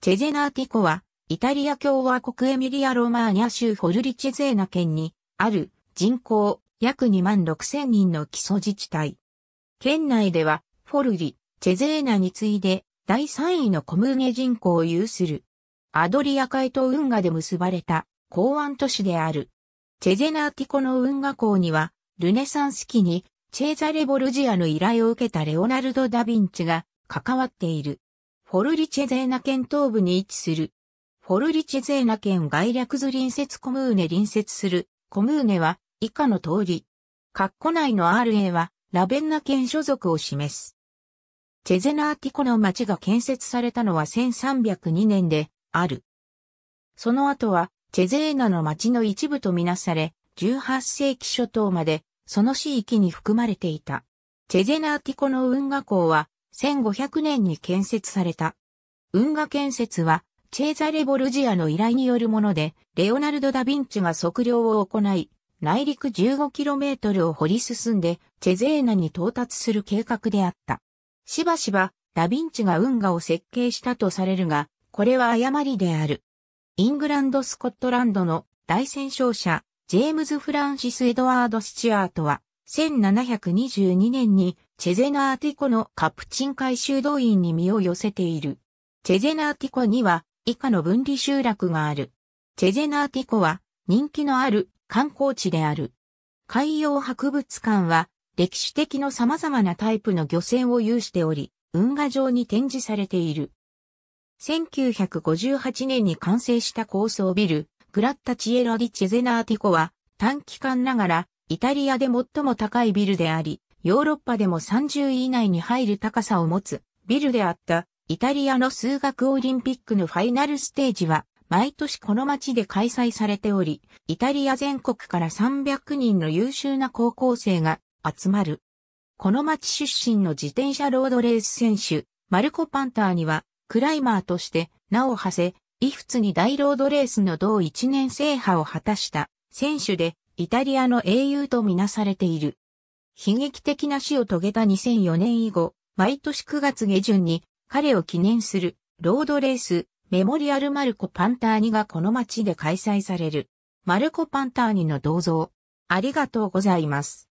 チェゼナーティコは、イタリア共和国エミリア・ロマーニャ州フォルリチェゼーナ県に、ある人口約2万6千人の基礎自治体。県内では、フォルリ、チェゼーナに次いで、第3位の小麦人口を有する。アドリア海と運河で結ばれた港湾都市である。チェゼナーティコの運河港には、ルネサンス期に、チェーザレ・ボルジアの依頼を受けたレオナルド・ダ・ヴィンチが関わっている。フォルリチェゼーナ県東部に位置する。フォルリチェゼーナ県外略図隣接コムーネ隣接する。コムーネは以下の通り。括弧内の RA はラベンナ県所属を示す。チェゼナーティコの町が建設されたのは1302年である。その後はチェゼーナの町の一部とみなされ、18世紀初頭までその市域に含まれていた。チェゼナーティコの運河港は1500年に建設された。運河建設は、チェーザレ・ボルジアの依頼によるもので、レオナルド・ダ・ヴィンチが測量を行い、内陸 15km を掘り進んで、チェゼーナに到達する計画であった。しばしば、ダ・ヴィンチが運河を設計したとされるが、これは誤りである。イングランド・スコットランドの大戦勝者、ジェームズ・フランシス・エドワード・スチュアートは、1722年にチェゼナーティコのカプチン海修道院に身を寄せている。チェゼナーティコには以下の分離集落がある。チェゼナーティコは人気のある観光地である。海洋博物館は歴史的の様々なタイプの漁船を有しており、運河上に展示されている。1958年に完成した高層ビル、グラッタチエラディ・チェゼナーティコは短期間ながらイタリアで最も高いビルであり、ヨーロッパでも30位以内に入る高さを持つビルであったイタリアの数学オリンピックのファイナルステージは毎年この町で開催されており、イタリア全国から300人の優秀な高校生が集まる。この町出身の自転車ロードレース選手、マルコ・パンターには、クライマーとして名を馳せ、イフツに大ロードレースの同一年制覇を果たした選手で、イタリアの英雄とみなされている。悲劇的な死を遂げた2004年以後、毎年9月下旬に彼を記念するロードレースメモリアルマルコ・パンターニがこの街で開催される。マルコ・パンターニの銅像。ありがとうございます。